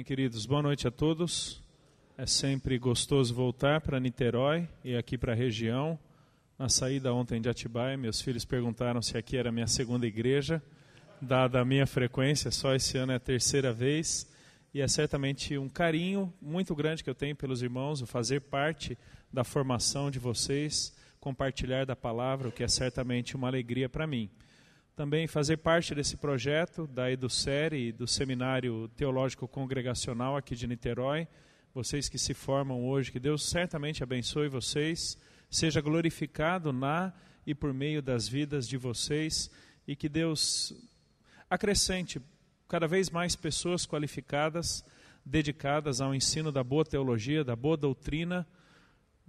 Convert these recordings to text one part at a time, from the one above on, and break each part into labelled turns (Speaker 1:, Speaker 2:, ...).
Speaker 1: Bem, queridos, boa noite a todos. É sempre gostoso voltar para Niterói e aqui para a região. Na saída ontem de Atibaia, meus filhos perguntaram se aqui era a minha segunda igreja, dada a minha frequência, só esse ano é a terceira vez. E é certamente um carinho muito grande que eu tenho pelos irmãos, o fazer parte da formação de vocês, compartilhar da palavra, o que é certamente uma alegria para mim também fazer parte desse projeto da EduSérie, do Seminário Teológico Congregacional aqui de Niterói. Vocês que se formam hoje, que Deus certamente abençoe vocês, seja glorificado na e por meio das vidas de vocês e que Deus acrescente cada vez mais pessoas qualificadas, dedicadas ao ensino da boa teologia, da boa doutrina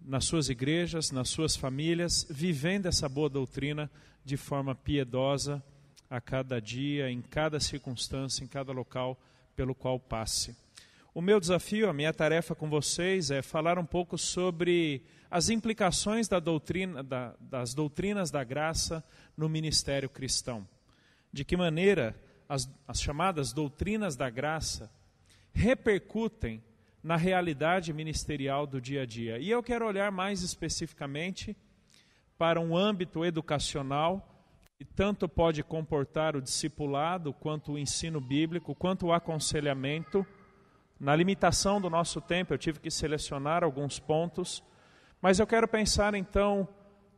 Speaker 1: nas suas igrejas, nas suas famílias, vivendo essa boa doutrina de forma piedosa a cada dia, em cada circunstância, em cada local pelo qual passe. O meu desafio, a minha tarefa com vocês é falar um pouco sobre as implicações da doutrina, da, das doutrinas da graça no ministério cristão. De que maneira as, as chamadas doutrinas da graça repercutem na realidade ministerial do dia a dia. E eu quero olhar mais especificamente para um âmbito educacional que tanto pode comportar o discipulado, quanto o ensino bíblico, quanto o aconselhamento. Na limitação do nosso tempo, eu tive que selecionar alguns pontos, mas eu quero pensar então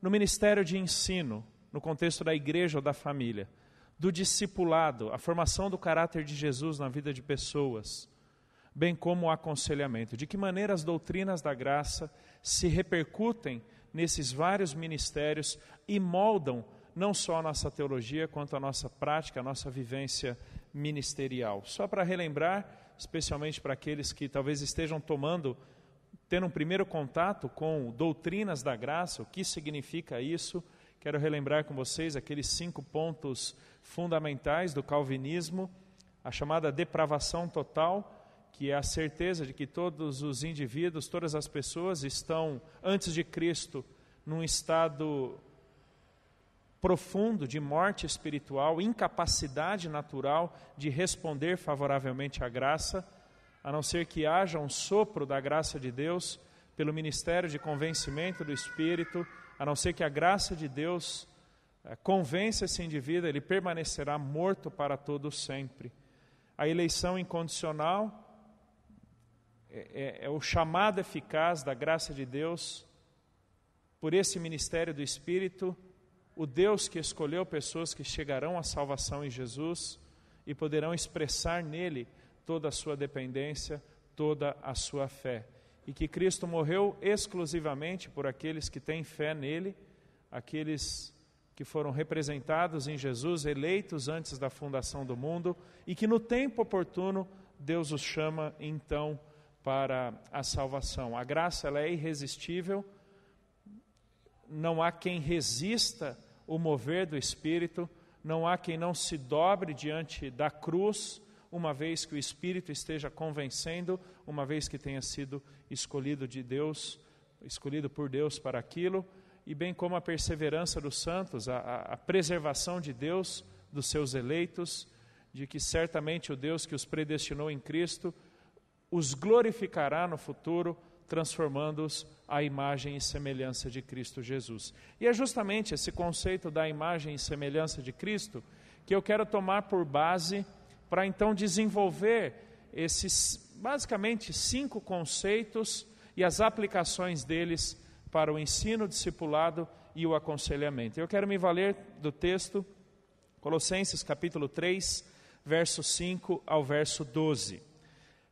Speaker 1: no ministério de ensino, no contexto da igreja ou da família, do discipulado, a formação do caráter de Jesus na vida de pessoas bem como o aconselhamento. De que maneira as doutrinas da graça se repercutem nesses vários ministérios e moldam não só a nossa teologia, quanto a nossa prática, a nossa vivência ministerial. Só para relembrar, especialmente para aqueles que talvez estejam tomando, tendo um primeiro contato com doutrinas da graça, o que significa isso, quero relembrar com vocês aqueles cinco pontos fundamentais do calvinismo, a chamada depravação total, que é a certeza de que todos os indivíduos, todas as pessoas estão, antes de Cristo, num estado profundo de morte espiritual, incapacidade natural de responder favoravelmente à graça, a não ser que haja um sopro da graça de Deus pelo ministério de convencimento do Espírito, a não ser que a graça de Deus eh, convença esse indivíduo, ele permanecerá morto para todo sempre. A eleição incondicional é, é, é, o chamado eficaz da graça de Deus por esse ministério do Espírito, o Deus que escolheu pessoas que chegarão à salvação em Jesus e poderão expressar nele toda a sua dependência, toda a sua fé. E que Cristo morreu exclusivamente por aqueles que têm fé nele, aqueles que foram representados em Jesus, eleitos antes da fundação do mundo, e que no tempo oportuno Deus os chama então para a salvação. A graça ela é irresistível, não há quem resista o mover do Espírito, não há quem não se dobre diante da cruz, uma vez que o Espírito esteja convencendo, uma vez que tenha sido escolhido de Deus, escolhido por Deus para aquilo, e bem como a perseverança dos santos, a, a preservação de Deus, dos seus eleitos, de que certamente o Deus que os predestinou em Cristo os glorificará no futuro, transformando-os à imagem e semelhança de Cristo Jesus. E é justamente esse conceito da imagem e semelhança de Cristo que eu quero tomar por base para então desenvolver esses basicamente cinco conceitos e as aplicações deles para o ensino, o discipulado e o aconselhamento. Eu quero me valer do texto Colossenses capítulo 3, verso 5 ao verso 12.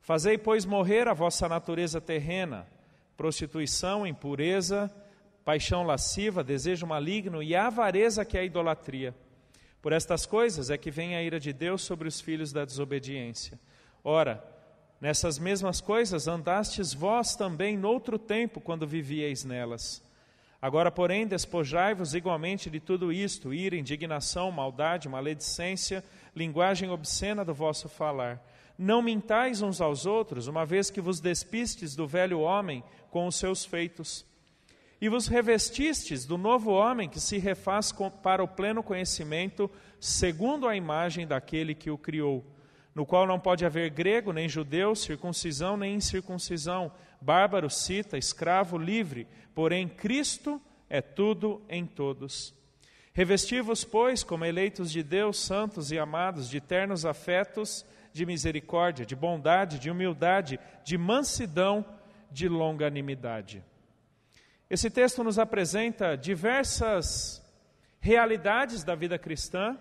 Speaker 1: Fazei, pois, morrer a vossa natureza terrena, prostituição, impureza, paixão lasciva, desejo maligno e avareza que é a idolatria. Por estas coisas é que vem a ira de Deus sobre os filhos da desobediência. Ora, nessas mesmas coisas andastes vós também noutro tempo, quando vivieis nelas. Agora, porém, despojai-vos igualmente de tudo isto: ira, indignação, maldade, maledicência, linguagem obscena do vosso falar não mintais uns aos outros, uma vez que vos despistes do velho homem com os seus feitos. E vos revestistes do novo homem que se refaz com, para o pleno conhecimento, segundo a imagem daquele que o criou no qual não pode haver grego, nem judeu, circuncisão, nem incircuncisão, bárbaro, cita, escravo, livre, porém Cristo é tudo em todos. Revesti-vos, pois, como eleitos de Deus, santos e amados, de ternos afetos, de misericórdia, de bondade, de humildade, de mansidão, de longanimidade. Esse texto nos apresenta diversas realidades da vida cristã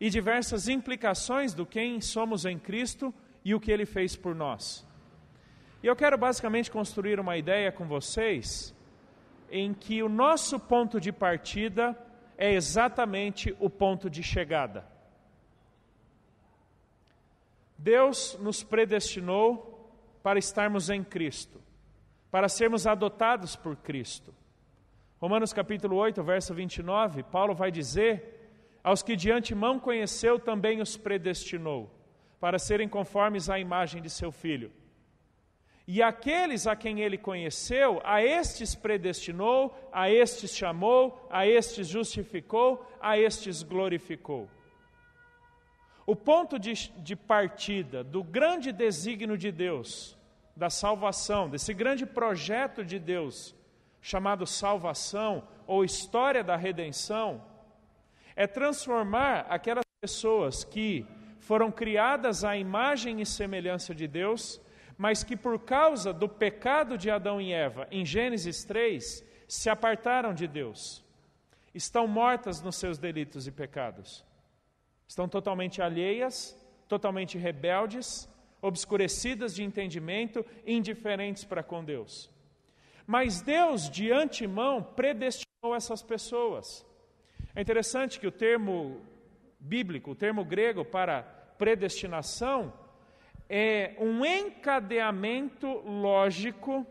Speaker 1: e diversas implicações do quem somos em Cristo e o que ele fez por nós. E eu quero basicamente construir uma ideia com vocês em que o nosso ponto de partida é exatamente o ponto de chegada. Deus nos predestinou para estarmos em Cristo, para sermos adotados por Cristo. Romanos capítulo 8, verso 29, Paulo vai dizer: Aos que de antemão conheceu, também os predestinou, para serem conformes à imagem de seu filho. E aqueles a quem ele conheceu, a estes predestinou, a estes chamou, a estes justificou, a estes glorificou. O ponto de, de partida do grande desígnio de Deus, da salvação, desse grande projeto de Deus, chamado salvação ou história da redenção, é transformar aquelas pessoas que foram criadas à imagem e semelhança de Deus, mas que por causa do pecado de Adão e Eva, em Gênesis 3, se apartaram de Deus, estão mortas nos seus delitos e pecados. Estão totalmente alheias, totalmente rebeldes, obscurecidas de entendimento, indiferentes para com Deus. Mas Deus, de antemão, predestinou essas pessoas. É interessante que o termo bíblico, o termo grego para predestinação, é um encadeamento lógico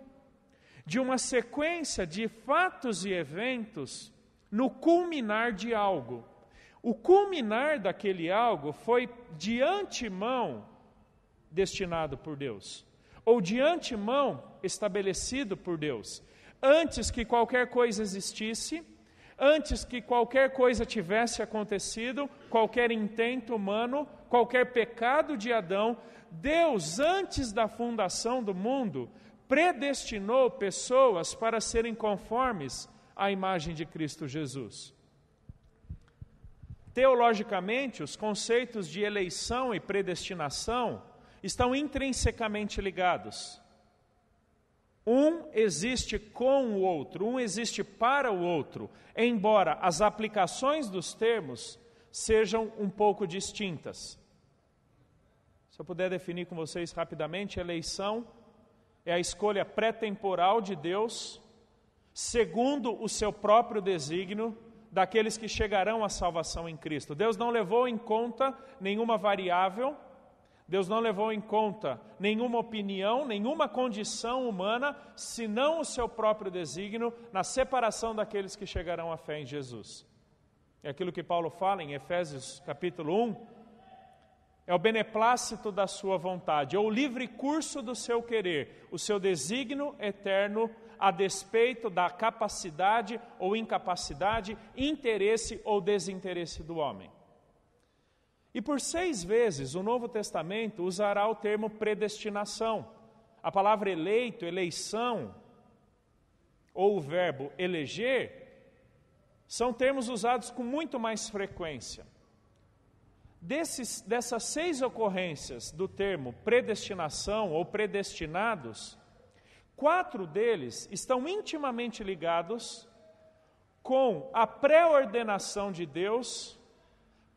Speaker 1: de uma sequência de fatos e eventos no culminar de algo. O culminar daquele algo foi de antemão destinado por Deus, ou de antemão estabelecido por Deus. Antes que qualquer coisa existisse, antes que qualquer coisa tivesse acontecido, qualquer intento humano, qualquer pecado de Adão, Deus, antes da fundação do mundo, predestinou pessoas para serem conformes à imagem de Cristo Jesus. Teologicamente, os conceitos de eleição e predestinação estão intrinsecamente ligados. Um existe com o outro, um existe para o outro, embora as aplicações dos termos sejam um pouco distintas. Se eu puder definir com vocês rapidamente, eleição é a escolha pré-temporal de Deus, segundo o seu próprio desígnio, daqueles que chegarão à salvação em Cristo. Deus não levou em conta nenhuma variável, Deus não levou em conta nenhuma opinião, nenhuma condição humana, senão o seu próprio desígnio na separação daqueles que chegarão à fé em Jesus. É aquilo que Paulo fala em Efésios capítulo 1, é o beneplácito da sua vontade, é o livre curso do seu querer, o seu desígnio eterno a despeito da capacidade ou incapacidade, interesse ou desinteresse do homem. E por seis vezes o Novo Testamento usará o termo predestinação. A palavra eleito, eleição, ou o verbo eleger, são termos usados com muito mais frequência. Desses, dessas seis ocorrências do termo predestinação ou predestinados, quatro deles estão intimamente ligados com a pré-ordenação de Deus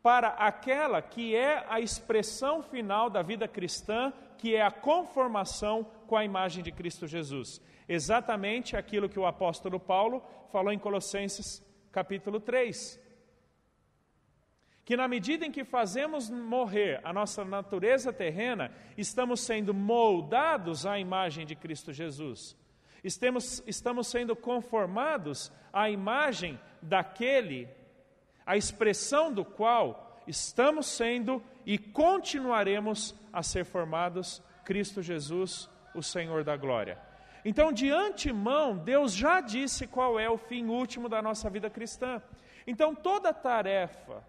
Speaker 1: para aquela que é a expressão final da vida cristã, que é a conformação com a imagem de Cristo Jesus. Exatamente aquilo que o apóstolo Paulo falou em Colossenses capítulo 3 que na medida em que fazemos morrer a nossa natureza terrena, estamos sendo moldados à imagem de Cristo Jesus. Estamos, estamos sendo conformados à imagem daquele, a expressão do qual estamos sendo e continuaremos a ser formados, Cristo Jesus, o Senhor da glória. Então, de antemão, Deus já disse qual é o fim último da nossa vida cristã. Então, toda tarefa,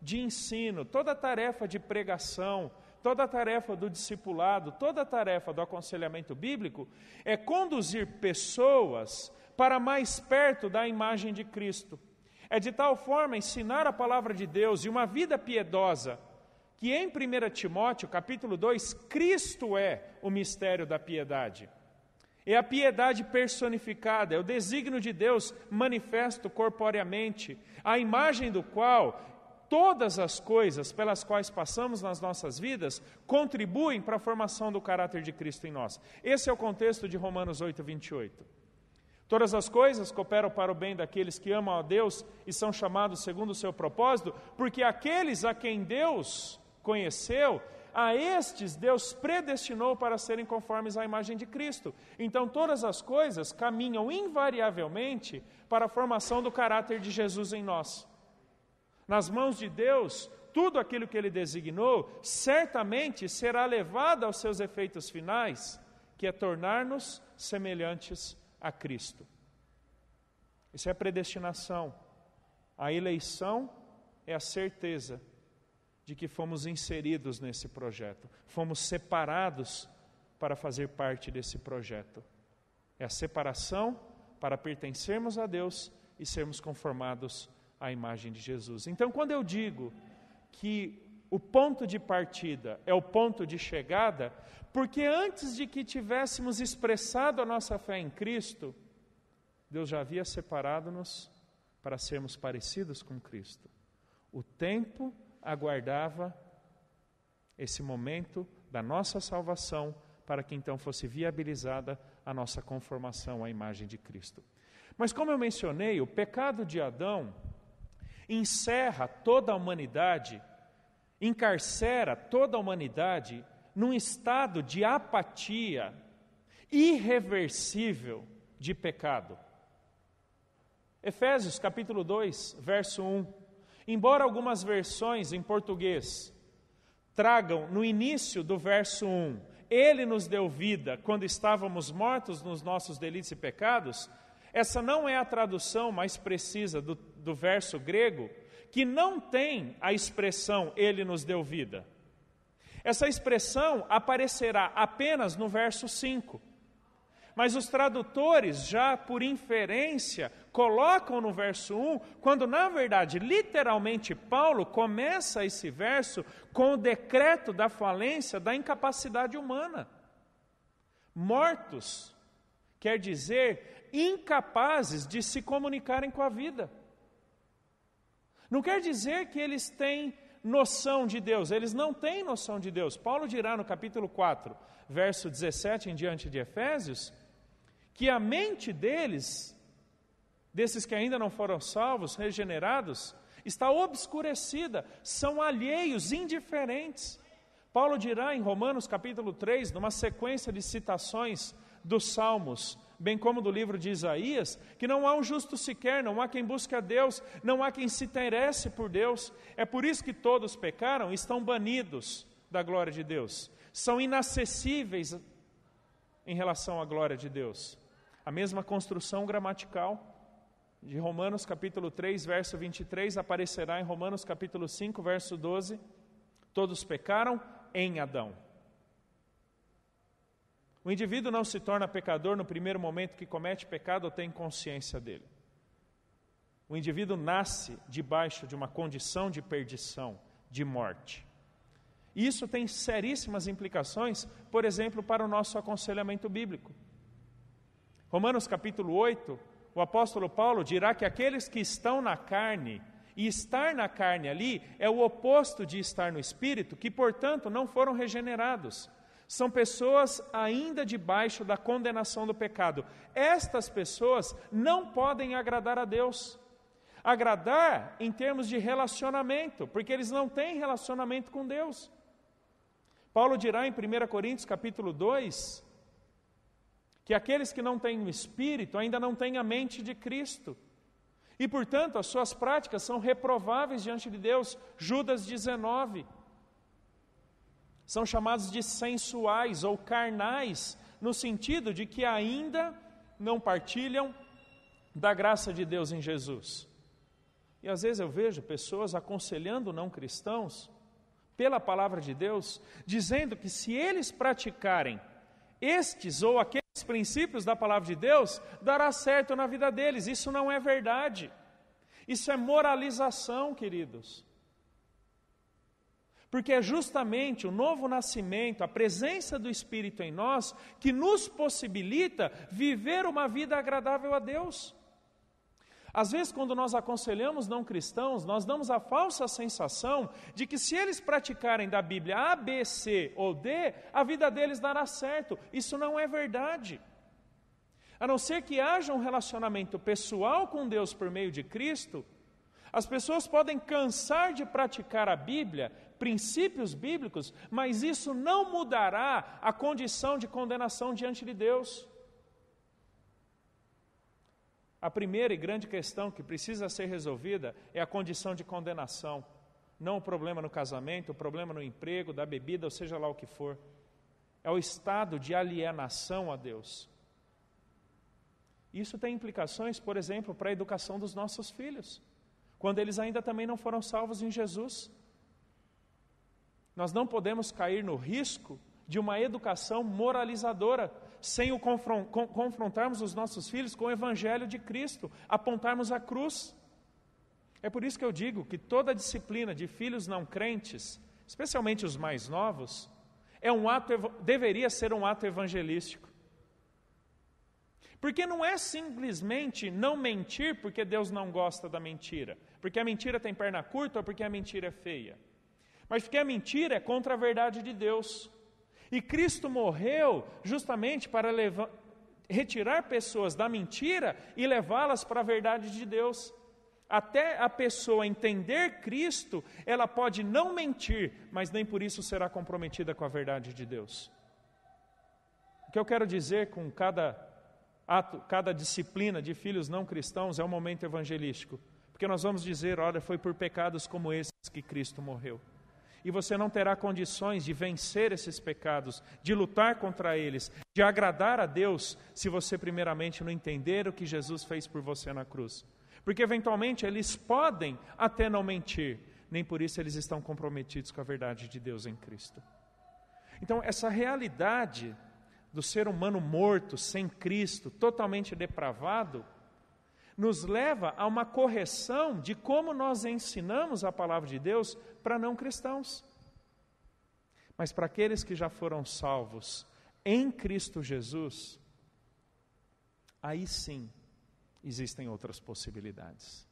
Speaker 1: de ensino, toda a tarefa de pregação, toda a tarefa do discipulado, toda a tarefa do aconselhamento bíblico é conduzir pessoas para mais perto da imagem de Cristo. É de tal forma ensinar a palavra de Deus e uma vida piedosa, que em 1 Timóteo, capítulo 2, Cristo é o mistério da piedade. É a piedade personificada, é o desígnio de Deus manifesto corporeamente, a imagem do qual todas as coisas pelas quais passamos nas nossas vidas contribuem para a formação do caráter de Cristo em nós. Esse é o contexto de Romanos 8, 28. Todas as coisas cooperam para o bem daqueles que amam a Deus e são chamados segundo o seu propósito, porque aqueles a quem Deus conheceu, a estes Deus predestinou para serem conformes à imagem de Cristo. Então todas as coisas caminham invariavelmente para a formação do caráter de Jesus em nós nas mãos de Deus, tudo aquilo que ele designou certamente será levado aos seus efeitos finais, que é tornar-nos semelhantes a Cristo. Isso é a predestinação. A eleição é a certeza de que fomos inseridos nesse projeto, fomos separados para fazer parte desse projeto. É a separação para pertencermos a Deus e sermos conformados a a imagem de Jesus. Então, quando eu digo que o ponto de partida é o ponto de chegada, porque antes de que tivéssemos expressado a nossa fé em Cristo, Deus já havia separado-nos para sermos parecidos com Cristo. O tempo aguardava esse momento da nossa salvação para que então fosse viabilizada a nossa conformação à imagem de Cristo. Mas como eu mencionei, o pecado de Adão encerra toda a humanidade, encarcera toda a humanidade num estado de apatia irreversível de pecado. Efésios capítulo 2, verso 1. Embora algumas versões em português tragam no início do verso 1, ele nos deu vida quando estávamos mortos nos nossos delitos e pecados, essa não é a tradução mais precisa do do verso grego, que não tem a expressão ele nos deu vida. Essa expressão aparecerá apenas no verso 5. Mas os tradutores, já por inferência, colocam no verso 1, quando na verdade, literalmente, Paulo começa esse verso com o decreto da falência da incapacidade humana. Mortos quer dizer incapazes de se comunicarem com a vida. Não quer dizer que eles têm noção de Deus, eles não têm noção de Deus. Paulo dirá no capítulo 4, verso 17 em diante de Efésios, que a mente deles, desses que ainda não foram salvos, regenerados, está obscurecida, são alheios, indiferentes. Paulo dirá em Romanos capítulo 3, numa sequência de citações dos Salmos, bem como do livro de Isaías, que não há um justo sequer, não há quem busque a Deus, não há quem se interesse por Deus. É por isso que todos pecaram e estão banidos da glória de Deus. São inacessíveis em relação à glória de Deus. A mesma construção gramatical de Romanos capítulo 3, verso 23 aparecerá em Romanos capítulo 5, verso 12. Todos pecaram em Adão o indivíduo não se torna pecador no primeiro momento que comete pecado ou tem consciência dele. O indivíduo nasce debaixo de uma condição de perdição, de morte. E isso tem seríssimas implicações, por exemplo, para o nosso aconselhamento bíblico. Romanos capítulo 8, o apóstolo Paulo dirá que aqueles que estão na carne, e estar na carne ali é o oposto de estar no espírito, que portanto não foram regenerados são pessoas ainda debaixo da condenação do pecado. Estas pessoas não podem agradar a Deus. Agradar em termos de relacionamento, porque eles não têm relacionamento com Deus. Paulo dirá em 1 Coríntios capítulo 2 que aqueles que não têm o espírito ainda não têm a mente de Cristo. E portanto, as suas práticas são reprováveis diante de Deus. Judas 19. São chamados de sensuais ou carnais, no sentido de que ainda não partilham da graça de Deus em Jesus. E às vezes eu vejo pessoas aconselhando não cristãos pela palavra de Deus, dizendo que se eles praticarem estes ou aqueles princípios da palavra de Deus, dará certo na vida deles. Isso não é verdade. Isso é moralização, queridos. Porque é justamente o novo nascimento, a presença do Espírito em nós, que nos possibilita viver uma vida agradável a Deus. Às vezes, quando nós aconselhamos não cristãos, nós damos a falsa sensação de que se eles praticarem da Bíblia A, B, C ou D, a vida deles dará certo. Isso não é verdade. A não ser que haja um relacionamento pessoal com Deus por meio de Cristo, as pessoas podem cansar de praticar a Bíblia, princípios bíblicos, mas isso não mudará a condição de condenação diante de Deus. A primeira e grande questão que precisa ser resolvida é a condição de condenação, não o problema no casamento, o problema no emprego, da bebida, ou seja lá o que for. É o estado de alienação a Deus. Isso tem implicações, por exemplo, para a educação dos nossos filhos quando eles ainda também não foram salvos em Jesus. Nós não podemos cair no risco de uma educação moralizadora, sem o confrontarmos os nossos filhos com o Evangelho de Cristo, apontarmos a cruz. É por isso que eu digo que toda disciplina de filhos não crentes, especialmente os mais novos, é um ato deveria ser um ato evangelístico. Porque não é simplesmente não mentir porque Deus não gosta da mentira. Porque a mentira tem perna curta ou porque a mentira é feia? Mas porque a mentira é contra a verdade de Deus. E Cristo morreu justamente para levar, retirar pessoas da mentira e levá-las para a verdade de Deus. Até a pessoa entender Cristo, ela pode não mentir, mas nem por isso será comprometida com a verdade de Deus. O que eu quero dizer com cada ato, cada disciplina de filhos não cristãos é um momento evangelístico. Porque nós vamos dizer: olha, foi por pecados como esses que Cristo morreu. E você não terá condições de vencer esses pecados, de lutar contra eles, de agradar a Deus, se você primeiramente não entender o que Jesus fez por você na cruz. Porque eventualmente eles podem até não mentir, nem por isso eles estão comprometidos com a verdade de Deus em Cristo. Então, essa realidade do ser humano morto, sem Cristo, totalmente depravado, nos leva a uma correção de como nós ensinamos a palavra de Deus para não cristãos. Mas para aqueles que já foram salvos em Cristo Jesus, aí sim existem outras possibilidades.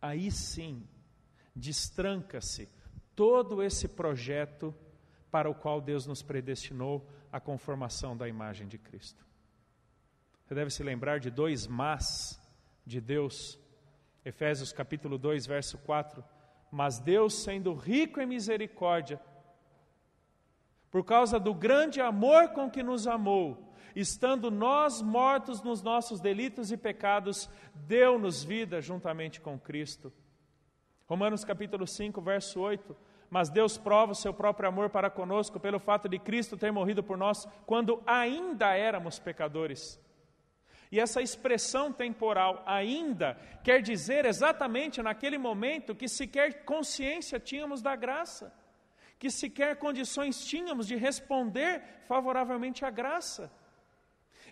Speaker 1: Aí sim destranca-se todo esse projeto para o qual Deus nos predestinou a conformação da imagem de Cristo. Você deve se lembrar de dois mas de Deus. Efésios capítulo 2, verso 4. Mas Deus, sendo rico em misericórdia, por causa do grande amor com que nos amou, estando nós mortos nos nossos delitos e pecados, deu-nos vida juntamente com Cristo. Romanos capítulo 5, verso 8. Mas Deus prova o seu próprio amor para conosco pelo fato de Cristo ter morrido por nós quando ainda éramos pecadores. E essa expressão temporal ainda quer dizer exatamente naquele momento que sequer consciência tínhamos da graça, que sequer condições tínhamos de responder favoravelmente à graça.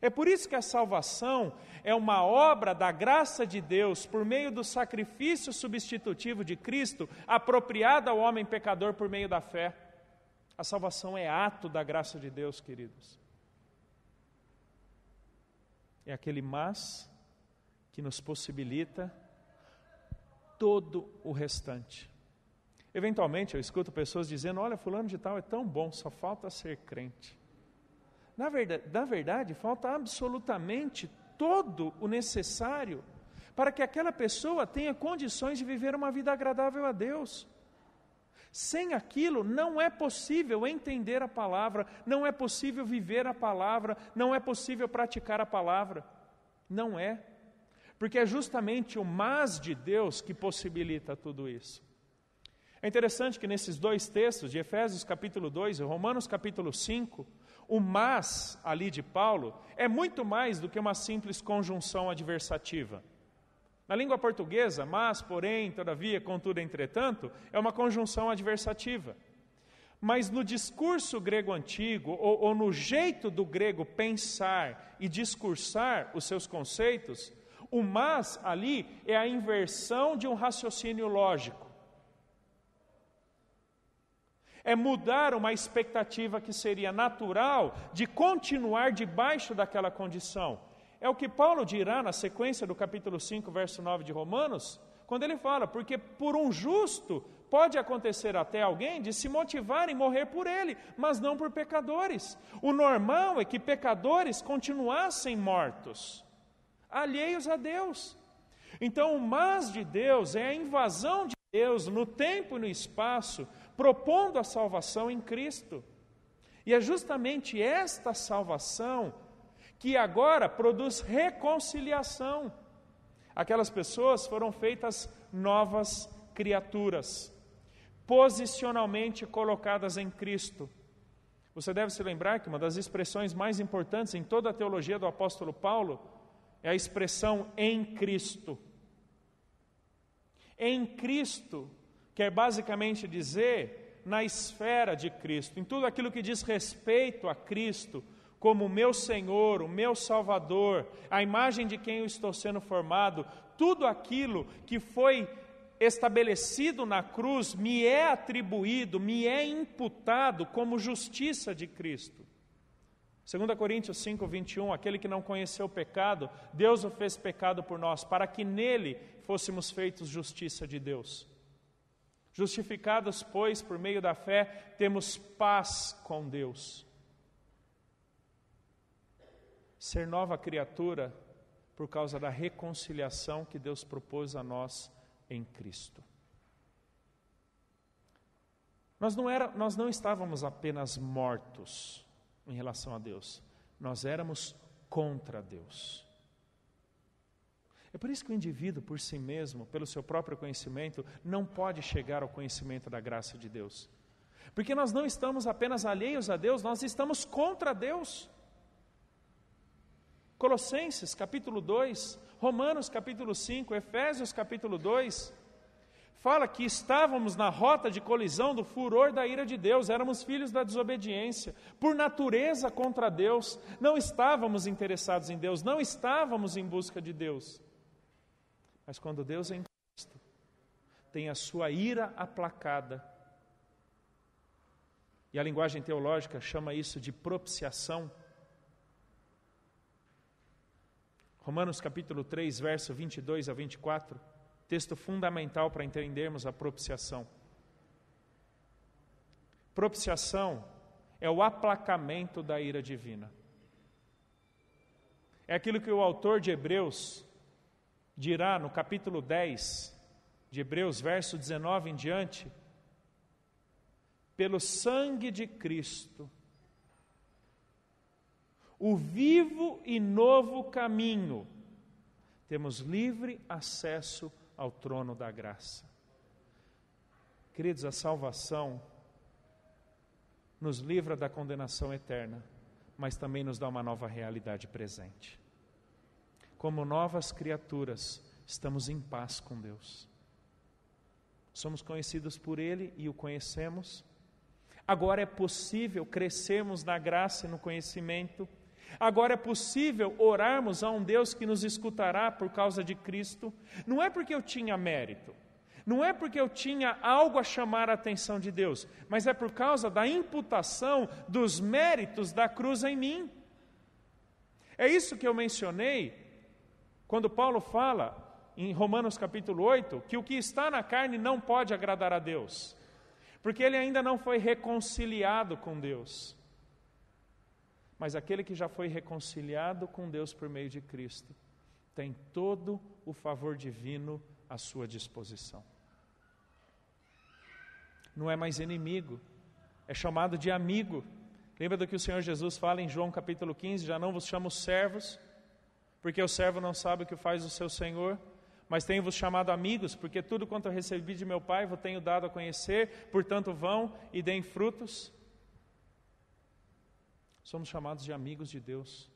Speaker 1: É por isso que a salvação é uma obra da graça de Deus por meio do sacrifício substitutivo de Cristo, apropriada ao homem pecador por meio da fé. A salvação é ato da graça de Deus, queridos é aquele mas que nos possibilita todo o restante. Eventualmente eu escuto pessoas dizendo: Olha, Fulano de Tal é tão bom, só falta ser crente. Na verdade, na verdade, falta absolutamente todo o necessário para que aquela pessoa tenha condições de viver uma vida agradável a Deus. Sem aquilo, não é possível entender a palavra, não é possível viver a palavra, não é possível praticar a palavra. Não é. Porque é justamente o mas de Deus que possibilita tudo isso. É interessante que nesses dois textos, de Efésios capítulo 2 e Romanos capítulo 5, o mas ali de Paulo é muito mais do que uma simples conjunção adversativa. Na língua portuguesa, mas, porém, todavia, contudo, entretanto, é uma conjunção adversativa. Mas no discurso grego antigo, ou, ou no jeito do grego pensar e discursar os seus conceitos, o mas ali é a inversão de um raciocínio lógico. É mudar uma expectativa que seria natural de continuar debaixo daquela condição é o que Paulo dirá na sequência do capítulo 5, verso 9 de Romanos, quando ele fala: Porque por um justo pode acontecer até alguém de se motivar em morrer por ele, mas não por pecadores. O normal é que pecadores continuassem mortos, alheios a Deus. Então, o mas de Deus é a invasão de Deus no tempo e no espaço, propondo a salvação em Cristo. E é justamente esta salvação que agora produz reconciliação. Aquelas pessoas foram feitas novas criaturas, posicionalmente colocadas em Cristo. Você deve se lembrar que uma das expressões mais importantes em toda a teologia do apóstolo Paulo é a expressão em Cristo. Em Cristo quer é basicamente dizer na esfera de Cristo, em tudo aquilo que diz respeito a Cristo, como meu Senhor, o meu Salvador, a imagem de quem eu estou sendo formado, tudo aquilo que foi estabelecido na cruz me é atribuído, me é imputado como justiça de Cristo. 2 Coríntios 5, 21, aquele que não conheceu o pecado, Deus o fez pecado por nós, para que nele fôssemos feitos justiça de Deus. Justificados, pois, por meio da fé, temos paz com Deus ser nova criatura por causa da reconciliação que Deus propôs a nós em Cristo. Nós não, era, nós não estávamos apenas mortos em relação a Deus, nós éramos contra Deus. É por isso que o indivíduo, por si mesmo, pelo seu próprio conhecimento, não pode chegar ao conhecimento da graça de Deus. Porque nós não estamos apenas alheios a Deus, nós estamos contra Deus. Colossenses capítulo 2, Romanos capítulo 5, Efésios capítulo 2, fala que estávamos na rota de colisão do furor da ira de Deus, éramos filhos da desobediência, por natureza contra Deus, não estávamos interessados em Deus, não estávamos em busca de Deus. Mas quando Deus é em Cristo, tem a sua ira aplacada. E a linguagem teológica chama isso de propiciação Romanos capítulo 3, verso 22 a 24, texto fundamental para entendermos a propiciação. Propiciação é o aplacamento da ira divina. É aquilo que o autor de Hebreus dirá no capítulo 10 de Hebreus, verso 19 em diante: pelo sangue de Cristo o vivo e novo caminho, temos livre acesso ao trono da graça. Queridos, a salvação nos livra da condenação eterna, mas também nos dá uma nova realidade presente. Como novas criaturas, estamos em paz com Deus. Somos conhecidos por Ele e o conhecemos. Agora é possível crescermos na graça e no conhecimento Agora é possível orarmos a um Deus que nos escutará por causa de Cristo, não é porque eu tinha mérito, não é porque eu tinha algo a chamar a atenção de Deus, mas é por causa da imputação dos méritos da cruz em mim. É isso que eu mencionei quando Paulo fala em Romanos capítulo 8 que o que está na carne não pode agradar a Deus, porque ele ainda não foi reconciliado com Deus mas aquele que já foi reconciliado com Deus por meio de Cristo tem todo o favor divino à sua disposição. Não é mais inimigo, é chamado de amigo. Lembra do que o Senhor Jesus fala em João capítulo 15: Já não vos chamo servos, porque o servo não sabe o que faz o seu Senhor, mas tenho-vos chamado amigos, porque tudo quanto recebi de meu Pai vos tenho dado a conhecer, portanto, vão e deem frutos somos chamados de amigos de Deus.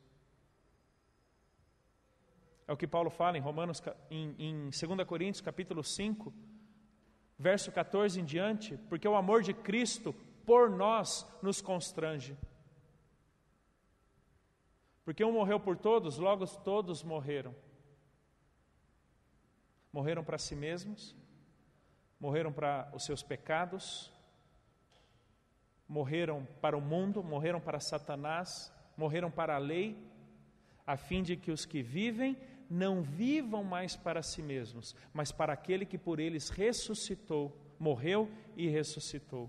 Speaker 1: É o que Paulo fala em Romanos em, em 2 Coríntios, capítulo 5, verso 14 em diante, porque o amor de Cristo por nós nos constrange. Porque um morreu por todos, logo todos morreram. Morreram para si mesmos, morreram para os seus pecados, morreram para o mundo, morreram para Satanás, morreram para a lei, a fim de que os que vivem não vivam mais para si mesmos, mas para aquele que por eles ressuscitou, morreu e ressuscitou.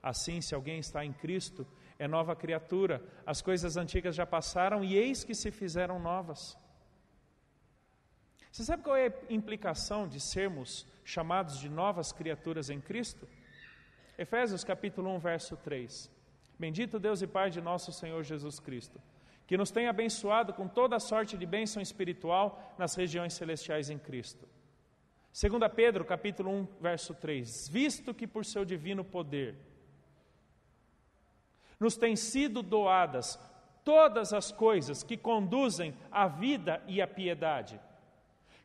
Speaker 1: Assim, se alguém está em Cristo, é nova criatura, as coisas antigas já passaram e eis que se fizeram novas. Você sabe qual é a implicação de sermos chamados de novas criaturas em Cristo? Efésios capítulo 1, verso 3. Bendito Deus e Pai de nosso Senhor Jesus Cristo, que nos tem abençoado com toda sorte de bênção espiritual nas regiões celestiais em Cristo. 2 Pedro capítulo 1, verso 3. Visto que por seu divino poder nos têm sido doadas todas as coisas que conduzem à vida e à piedade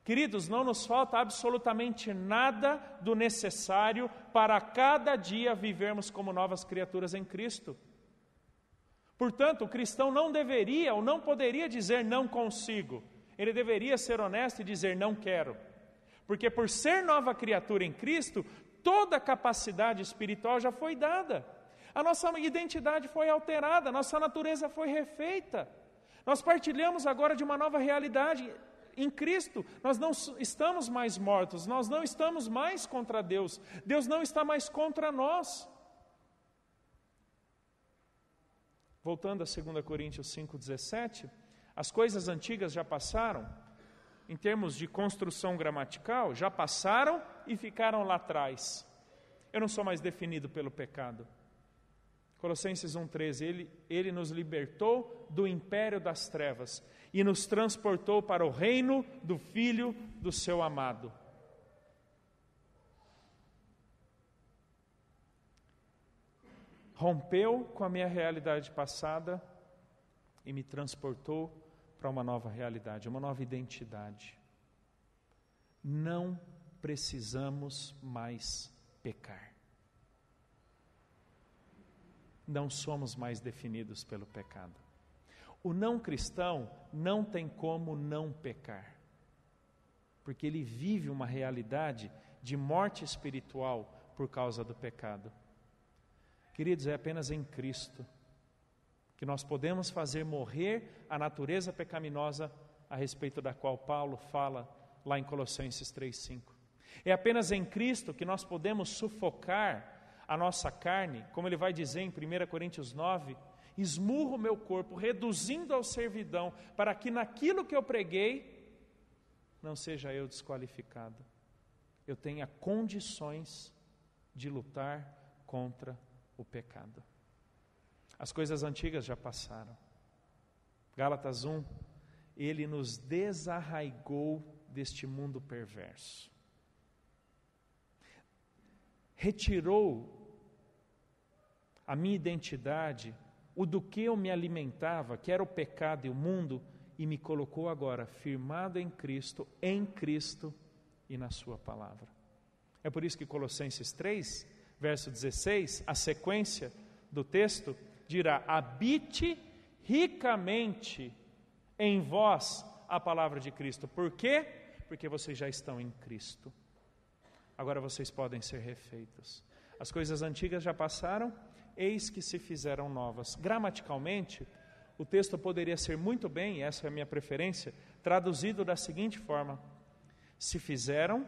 Speaker 1: Queridos, não nos falta absolutamente nada do necessário para cada dia vivermos como novas criaturas em Cristo. Portanto, o cristão não deveria ou não poderia dizer não consigo. Ele deveria ser honesto e dizer não quero. Porque por ser nova criatura em Cristo, toda a capacidade espiritual já foi dada. A nossa identidade foi alterada, a nossa natureza foi refeita. Nós partilhamos agora de uma nova realidade em Cristo, nós não estamos mais mortos, nós não estamos mais contra Deus, Deus não está mais contra nós. Voltando a 2 Coríntios 5,17, as coisas antigas já passaram, em termos de construção gramatical, já passaram e ficaram lá atrás. Eu não sou mais definido pelo pecado. Colossenses 1,13: ele, ele nos libertou do império das trevas e nos transportou para o reino do Filho do seu amado. Rompeu com a minha realidade passada e me transportou para uma nova realidade, uma nova identidade. Não precisamos mais pecar não somos mais definidos pelo pecado. O não cristão não tem como não pecar, porque ele vive uma realidade de morte espiritual por causa do pecado. Queridos, é apenas em Cristo que nós podemos fazer morrer a natureza pecaminosa a respeito da qual Paulo fala lá em Colossenses 3:5. É apenas em Cristo que nós podemos sufocar a nossa carne, como ele vai dizer em 1 Coríntios 9, esmurro o meu corpo, reduzindo ao servidão, para que naquilo que eu preguei, não seja eu desqualificado. Eu tenha condições de lutar contra o pecado. As coisas antigas já passaram. Gálatas 1, ele nos desarraigou deste mundo perverso retirou a minha identidade, o do que eu me alimentava, que era o pecado e o mundo, e me colocou agora firmado em Cristo, em Cristo e na Sua palavra. É por isso que Colossenses 3, verso 16, a sequência do texto dirá: habite ricamente em vós a palavra de Cristo. Por quê? Porque vocês já estão em Cristo agora vocês podem ser refeitos. As coisas antigas já passaram, eis que se fizeram novas. Gramaticalmente, o texto poderia ser muito bem, essa é a minha preferência, traduzido da seguinte forma: se fizeram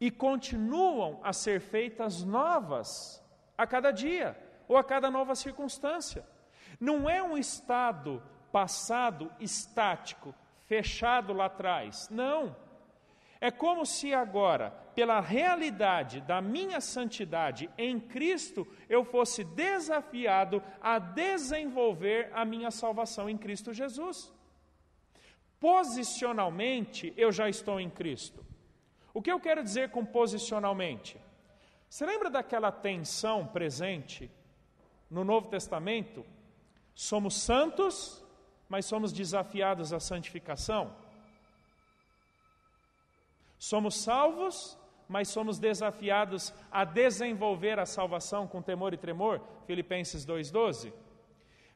Speaker 1: e continuam a ser feitas novas a cada dia ou a cada nova circunstância. Não é um estado passado estático, fechado lá atrás. Não é como se agora, pela realidade da minha santidade em Cristo, eu fosse desafiado a desenvolver a minha salvação em Cristo Jesus. Posicionalmente, eu já estou em Cristo. O que eu quero dizer com posicionalmente? Você lembra daquela tensão presente no Novo Testamento? Somos santos, mas somos desafiados à santificação. Somos salvos, mas somos desafiados a desenvolver a salvação com temor e tremor. Filipenses 2,12.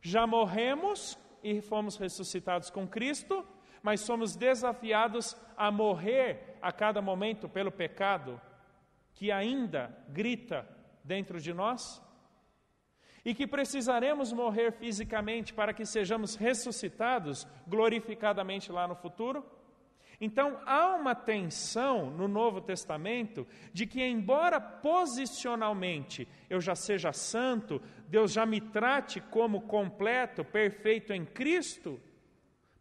Speaker 1: Já morremos e fomos ressuscitados com Cristo, mas somos desafiados a morrer a cada momento pelo pecado que ainda grita dentro de nós e que precisaremos morrer fisicamente para que sejamos ressuscitados glorificadamente lá no futuro. Então há uma tensão no Novo Testamento de que, embora posicionalmente eu já seja santo, Deus já me trate como completo, perfeito em Cristo,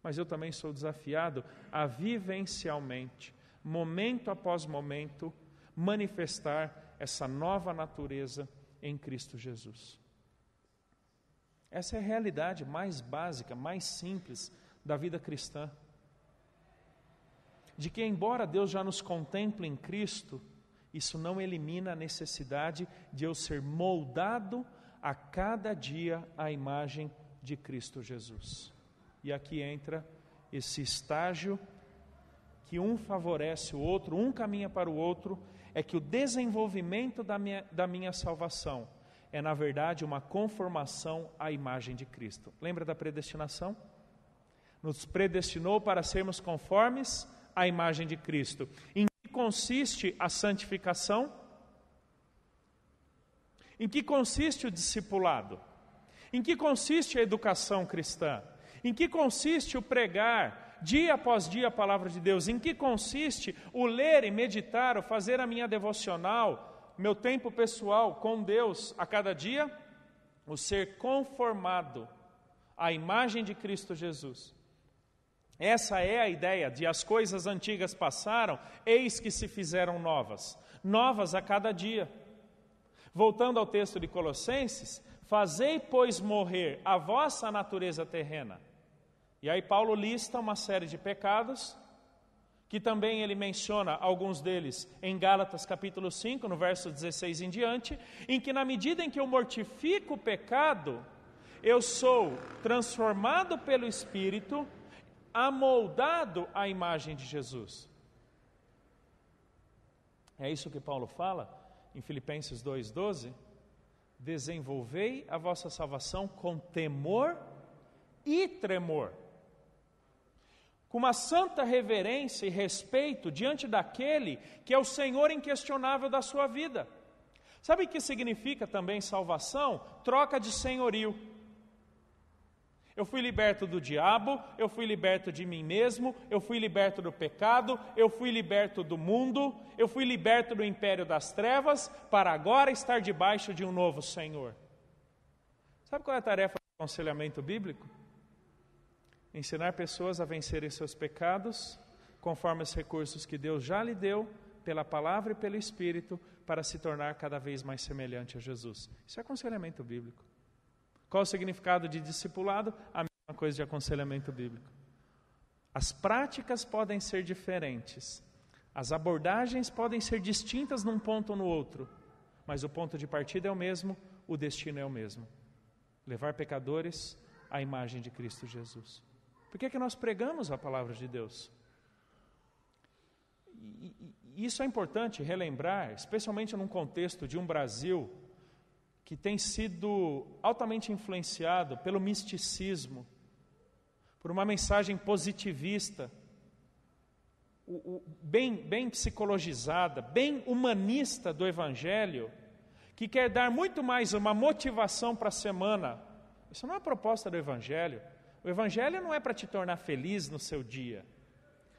Speaker 1: mas eu também sou desafiado a vivencialmente, momento após momento, manifestar essa nova natureza em Cristo Jesus. Essa é a realidade mais básica, mais simples da vida cristã de que, embora Deus já nos contemple em Cristo, isso não elimina a necessidade de eu ser moldado a cada dia à imagem de Cristo Jesus. E aqui entra esse estágio que um favorece o outro, um caminha para o outro, é que o desenvolvimento da minha, da minha salvação é, na verdade, uma conformação à imagem de Cristo. Lembra da predestinação? Nos predestinou para sermos conformes à imagem de Cristo. Em que consiste a santificação? Em que consiste o discipulado? Em que consiste a educação cristã? Em que consiste o pregar dia após dia a palavra de Deus? Em que consiste o ler e meditar, o fazer a minha devocional, meu tempo pessoal com Deus a cada dia? O ser conformado à imagem de Cristo Jesus essa é a ideia de as coisas antigas passaram, eis que se fizeram novas, novas a cada dia. Voltando ao texto de Colossenses, fazei, pois, morrer a vossa natureza terrena. E aí Paulo lista uma série de pecados, que também ele menciona alguns deles em Gálatas capítulo 5, no verso 16 em diante, em que na medida em que eu mortifico o pecado, eu sou transformado pelo Espírito amoldado à imagem de Jesus. É isso que Paulo fala em Filipenses 2,12: desenvolvei a vossa salvação com temor e tremor, com uma santa reverência e respeito diante daquele que é o Senhor inquestionável da sua vida. Sabe o que significa também salvação? Troca de senhorio. Eu fui liberto do diabo, eu fui liberto de mim mesmo, eu fui liberto do pecado, eu fui liberto do mundo, eu fui liberto do império das trevas, para agora estar debaixo de um novo Senhor. Sabe qual é a tarefa do aconselhamento bíblico? Ensinar pessoas a vencerem seus pecados, conforme os recursos que Deus já lhe deu, pela palavra e pelo Espírito, para se tornar cada vez mais semelhante a Jesus. Isso é aconselhamento bíblico. Qual o significado de discipulado? A mesma coisa de aconselhamento bíblico. As práticas podem ser diferentes, as abordagens podem ser distintas num ponto ou no outro, mas o ponto de partida é o mesmo, o destino é o mesmo. Levar pecadores à imagem de Cristo Jesus. Por que, é que nós pregamos a palavra de Deus? E, e, isso é importante relembrar, especialmente num contexto de um Brasil que tem sido altamente influenciado pelo misticismo, por uma mensagem positivista, o, o, bem, bem psicologizada, bem humanista do Evangelho, que quer dar muito mais uma motivação para a semana. Isso não é a proposta do Evangelho. O Evangelho não é para te tornar feliz no seu dia.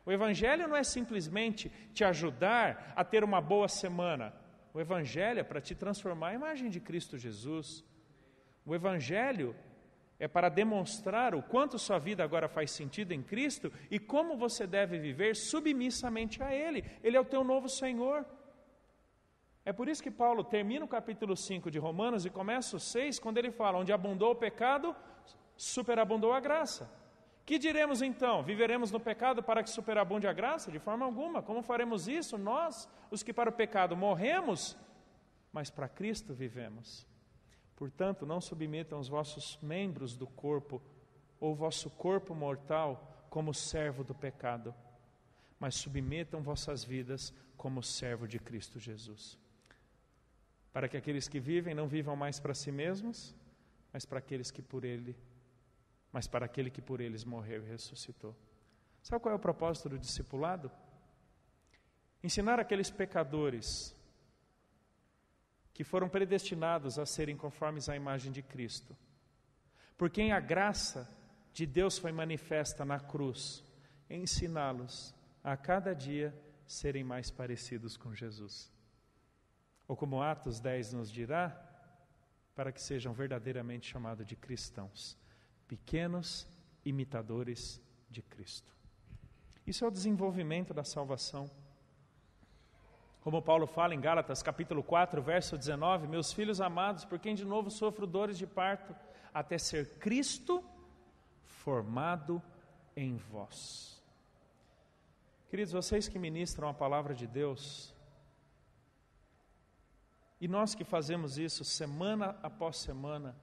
Speaker 1: O Evangelho não é simplesmente te ajudar a ter uma boa semana. O Evangelho é para te transformar a imagem de Cristo Jesus. O Evangelho é para demonstrar o quanto sua vida agora faz sentido em Cristo e como você deve viver submissamente a Ele. Ele é o teu novo Senhor. É por isso que Paulo termina o capítulo 5 de Romanos e começa o 6, quando ele fala: Onde abundou o pecado, superabundou a graça. Que diremos então? Viveremos no pecado para que superabunde a graça? De forma alguma. Como faremos isso? Nós, os que para o pecado morremos, mas para Cristo vivemos. Portanto, não submetam os vossos membros do corpo ou vosso corpo mortal como servo do pecado, mas submetam vossas vidas como servo de Cristo Jesus. Para que aqueles que vivem não vivam mais para si mesmos, mas para aqueles que por ele mas para aquele que por eles morreu e ressuscitou. Sabe qual é o propósito do discipulado? Ensinar aqueles pecadores que foram predestinados a serem conformes à imagem de Cristo, por quem a graça de Deus foi manifesta na cruz, ensiná-los a cada dia serem mais parecidos com Jesus. Ou como Atos 10 nos dirá, para que sejam verdadeiramente chamados de cristãos pequenos imitadores de Cristo. Isso é o desenvolvimento da salvação. Como Paulo fala em Gálatas, capítulo 4, verso 19: Meus filhos amados, por quem de novo sofro dores de parto, até ser Cristo formado em vós. Queridos, vocês que ministram a palavra de Deus, e nós que fazemos isso semana após semana,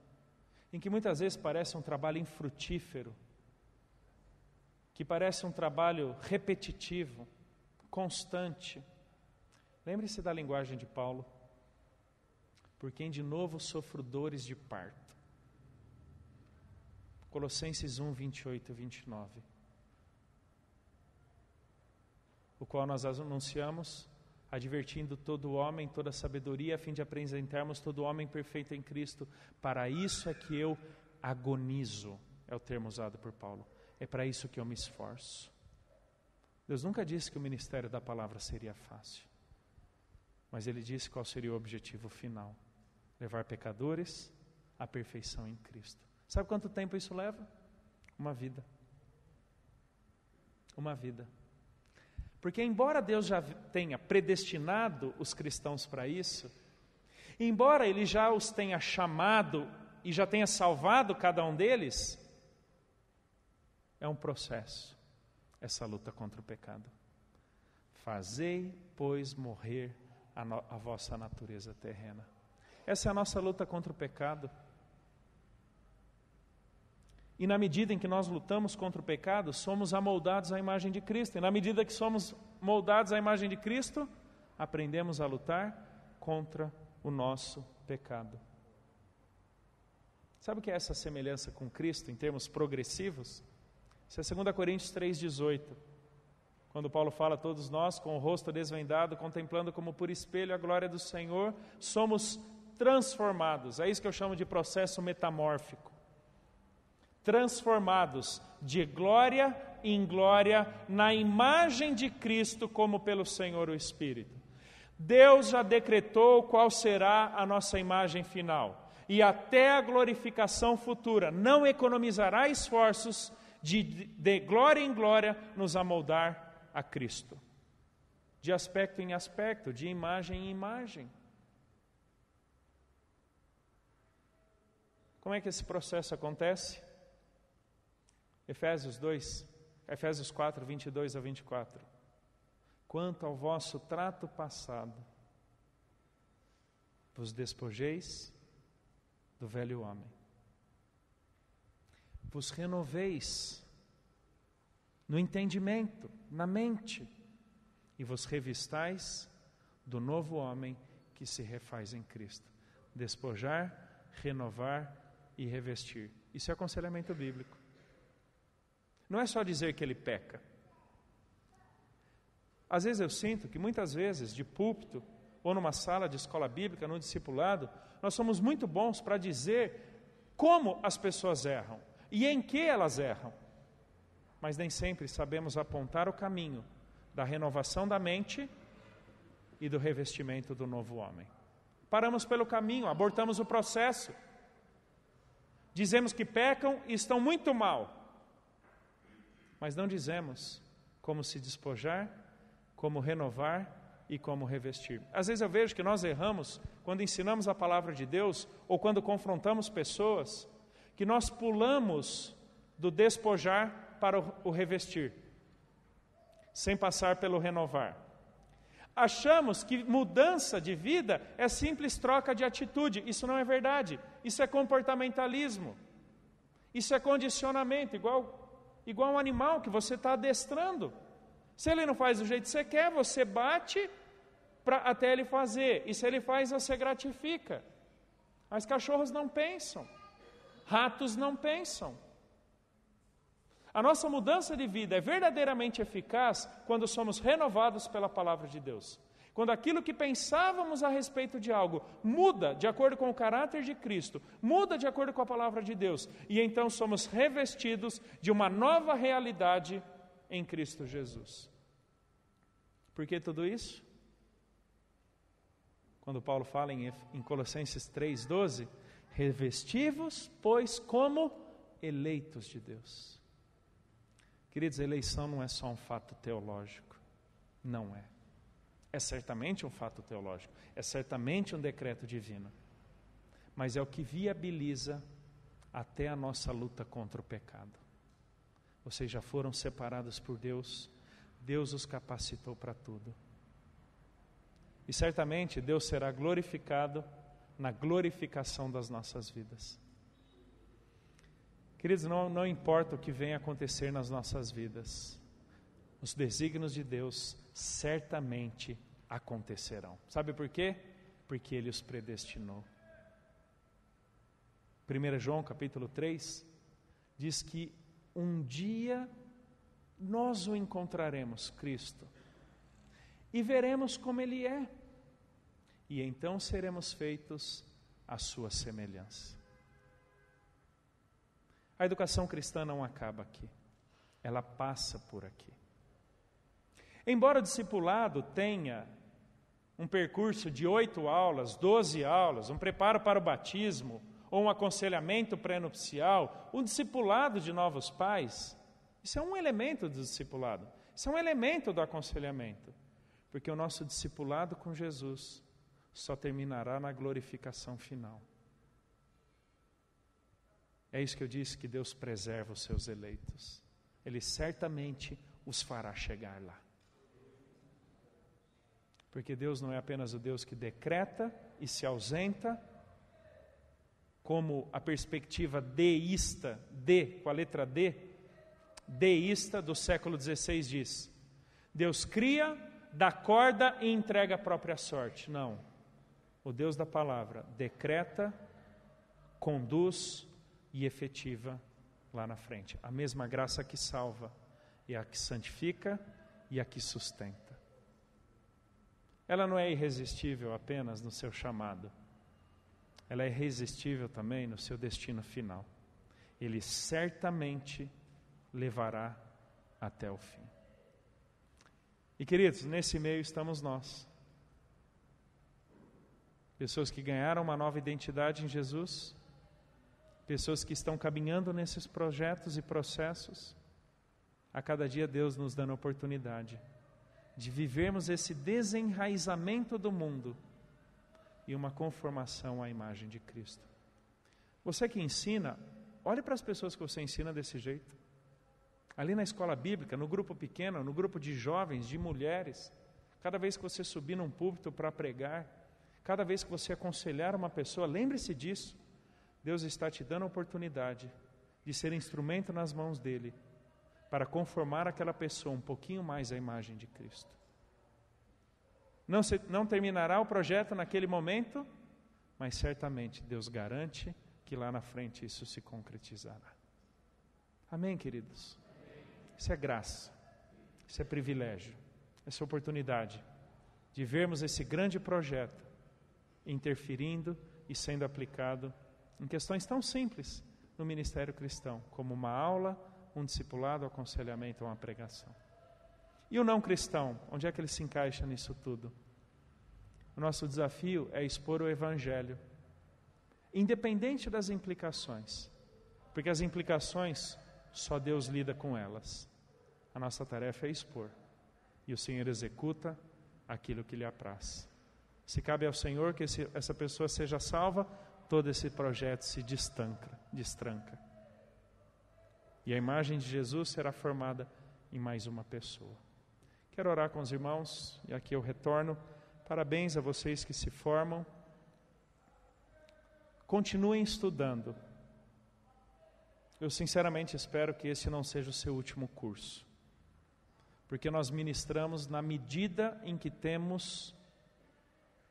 Speaker 1: em que muitas vezes parece um trabalho infrutífero, que parece um trabalho repetitivo, constante. Lembre-se da linguagem de Paulo. Por quem de novo sofro dores de parto. Colossenses 1, 28 e 29. O qual nós anunciamos advertindo todo homem, toda sabedoria, a fim de apresentarmos todo homem perfeito em Cristo. Para isso é que eu agonizo, é o termo usado por Paulo. É para isso que eu me esforço. Deus nunca disse que o ministério da palavra seria fácil, mas ele disse qual seria o objetivo final: levar pecadores à perfeição em Cristo. Sabe quanto tempo isso leva? Uma vida. Uma vida. Porque, embora Deus já tenha predestinado os cristãos para isso, embora Ele já os tenha chamado e já tenha salvado cada um deles, é um processo essa luta contra o pecado. Fazei, pois, morrer a, no, a vossa natureza terrena. Essa é a nossa luta contra o pecado. E na medida em que nós lutamos contra o pecado, somos amoldados à imagem de Cristo. E na medida que somos moldados à imagem de Cristo, aprendemos a lutar contra o nosso pecado. Sabe o que é essa semelhança com Cristo em termos progressivos? Isso é 2 Coríntios 3,18. Quando Paulo fala, todos nós, com o rosto desvendado, contemplando como por espelho a glória do Senhor, somos transformados. É isso que eu chamo de processo metamórfico transformados de glória em glória na imagem de Cristo, como pelo Senhor o Espírito. Deus já decretou qual será a nossa imagem final e até a glorificação futura. Não economizará esforços de, de glória em glória nos amoldar a Cristo. De aspecto em aspecto, de imagem em imagem. Como é que esse processo acontece? Efésios 2, Efésios 4, 22 a 24. Quanto ao vosso trato passado, vos despojeis do velho homem, vos renoveis no entendimento, na mente, e vos revistais do novo homem que se refaz em Cristo. Despojar, renovar e revestir. Isso é aconselhamento bíblico. Não é só dizer que ele peca. Às vezes eu sinto que muitas vezes, de púlpito, ou numa sala de escola bíblica, num discipulado, nós somos muito bons para dizer como as pessoas erram e em que elas erram. Mas nem sempre sabemos apontar o caminho da renovação da mente e do revestimento do novo homem. Paramos pelo caminho, abortamos o processo. Dizemos que pecam e estão muito mal, mas não dizemos como se despojar, como renovar e como revestir. Às vezes eu vejo que nós erramos quando ensinamos a palavra de Deus ou quando confrontamos pessoas, que nós pulamos do despojar para o revestir, sem passar pelo renovar. Achamos que mudança de vida é simples troca de atitude. Isso não é verdade. Isso é comportamentalismo. Isso é condicionamento, igual igual um animal que você está adestrando. Se ele não faz do jeito que você quer, você bate pra, até ele fazer. E se ele faz, você gratifica. Mas cachorros não pensam. Ratos não pensam. A nossa mudança de vida é verdadeiramente eficaz quando somos renovados pela palavra de Deus. Quando aquilo que pensávamos a respeito de algo muda de acordo com o caráter de Cristo, muda de acordo com a palavra de Deus, e então somos revestidos de uma nova realidade em Cristo Jesus. Por que tudo isso? Quando Paulo fala em, Colossenses 3,12, revestivos, pois, como eleitos de Deus. Queridos, eleição não é só um fato teológico, não é. É certamente um fato teológico, é certamente um decreto divino, mas é o que viabiliza até a nossa luta contra o pecado. Vocês já foram separados por Deus, Deus os capacitou para tudo. E certamente Deus será glorificado na glorificação das nossas vidas. Queridos, não, não importa o que venha acontecer nas nossas vidas, os desígnios de Deus certamente acontecerão. Sabe por quê? Porque ele os predestinou. 1 João capítulo 3 diz que um dia nós o encontraremos, Cristo, e veremos como ele é, e então seremos feitos à sua semelhança. A educação cristã não acaba aqui, ela passa por aqui. Embora o discipulado tenha um percurso de oito aulas, doze aulas, um preparo para o batismo, ou um aconselhamento pré-nupcial, um discipulado de novos pais, isso é um elemento do discipulado, isso é um elemento do aconselhamento, porque o nosso discipulado com Jesus só terminará na glorificação final. É isso que eu disse que Deus preserva os seus eleitos. Ele certamente os fará chegar lá. Porque Deus não é apenas o Deus que decreta e se ausenta, como a perspectiva deísta, D, com a letra D, deísta do século XVI diz. Deus cria, dá corda e entrega a própria sorte. Não. O Deus da palavra decreta, conduz e efetiva lá na frente. A mesma graça que salva, e a que santifica e a que sustenta. Ela não é irresistível apenas no seu chamado, ela é irresistível também no seu destino final. Ele certamente levará até o fim. E queridos, nesse meio estamos nós. Pessoas que ganharam uma nova identidade em Jesus, pessoas que estão caminhando nesses projetos e processos. A cada dia Deus nos dando oportunidade de vivermos esse desenraizamento do mundo e uma conformação à imagem de Cristo. Você que ensina, olhe para as pessoas que você ensina desse jeito. Ali na escola bíblica, no grupo pequeno, no grupo de jovens, de mulheres, cada vez que você subir num púlpito para pregar, cada vez que você aconselhar uma pessoa, lembre-se disso. Deus está te dando a oportunidade de ser instrumento nas mãos dele para conformar aquela pessoa um pouquinho mais à imagem de Cristo. Não, se, não terminará o projeto naquele momento, mas certamente Deus garante que lá na frente isso se concretizará. Amém, queridos? Isso é graça, isso é privilégio, essa oportunidade de vermos esse grande projeto interferindo e sendo aplicado em questões tão simples no ministério cristão, como uma aula um discipulado, um aconselhamento, uma pregação. E o não cristão, onde é que ele se encaixa nisso tudo? O nosso desafio é expor o evangelho, independente das implicações, porque as implicações só Deus lida com elas. A nossa tarefa é expor, e o Senhor executa aquilo que lhe apraz. Se cabe ao Senhor que esse, essa pessoa seja salva, todo esse projeto se destanca, destranca. E a imagem de Jesus será formada em mais uma pessoa. Quero orar com os irmãos e aqui eu retorno. Parabéns a vocês que se formam. Continuem estudando. Eu sinceramente espero que esse não seja o seu último curso. Porque nós ministramos na medida em que temos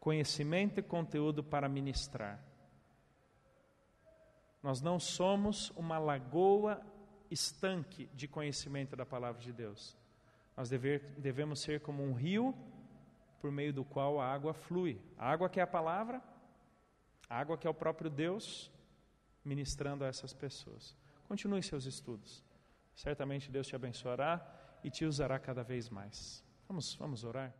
Speaker 1: conhecimento e conteúdo para ministrar. Nós não somos uma lagoa estanque de conhecimento da palavra de Deus. Nós dever, devemos ser como um rio por meio do qual a água flui. A água que é a palavra, a água que é o próprio Deus ministrando a essas pessoas. Continue seus estudos. Certamente Deus te abençoará e te usará cada vez mais. Vamos, vamos orar.